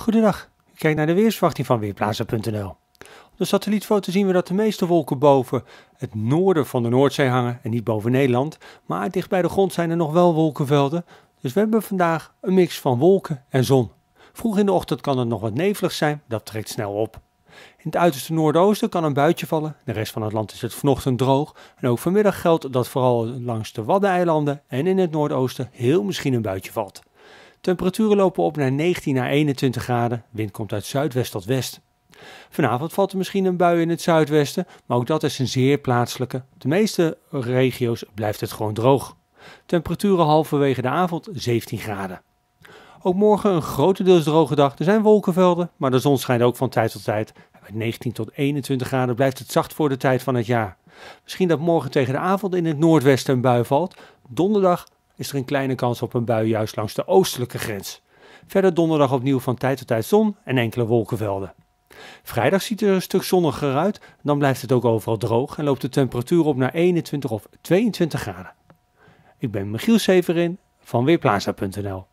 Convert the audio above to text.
Goedendag, u kijkt naar de weersverwachting van Weerplaza.nl. Op de satellietfoto zien we dat de meeste wolken boven het noorden van de Noordzee hangen en niet boven Nederland. Maar dicht bij de grond zijn er nog wel wolkenvelden, dus we hebben vandaag een mix van wolken en zon. Vroeg in de ochtend kan het nog wat nevelig zijn, dat trekt snel op. In het uiterste noordoosten kan een buitje vallen. De rest van het land is het vanochtend droog. En ook vanmiddag geldt dat vooral langs de Waddeneilanden en in het noordoosten heel misschien een buitje valt. Temperaturen lopen op naar 19 à 21 graden. Wind komt uit zuidwest tot west. Vanavond valt er misschien een bui in het zuidwesten, maar ook dat is een zeer plaatselijke. De meeste regio's blijft het gewoon droog. Temperaturen halverwege de avond 17 graden. Ook morgen een grotendeels droge dag. Er zijn wolkenvelden, maar de zon schijnt ook van tijd tot tijd. Bij 19 tot 21 graden blijft het zacht voor de tijd van het jaar. Misschien dat morgen tegen de avond in het noordwesten een bui valt. Donderdag is er een kleine kans op een bui juist langs de oostelijke grens. Verder donderdag opnieuw van tijd tot tijd zon en enkele wolkenvelden. Vrijdag ziet er een stuk zonniger uit, dan blijft het ook overal droog en loopt de temperatuur op naar 21 of 22 graden. Ik ben Michiel Severin van Weerplaza.nl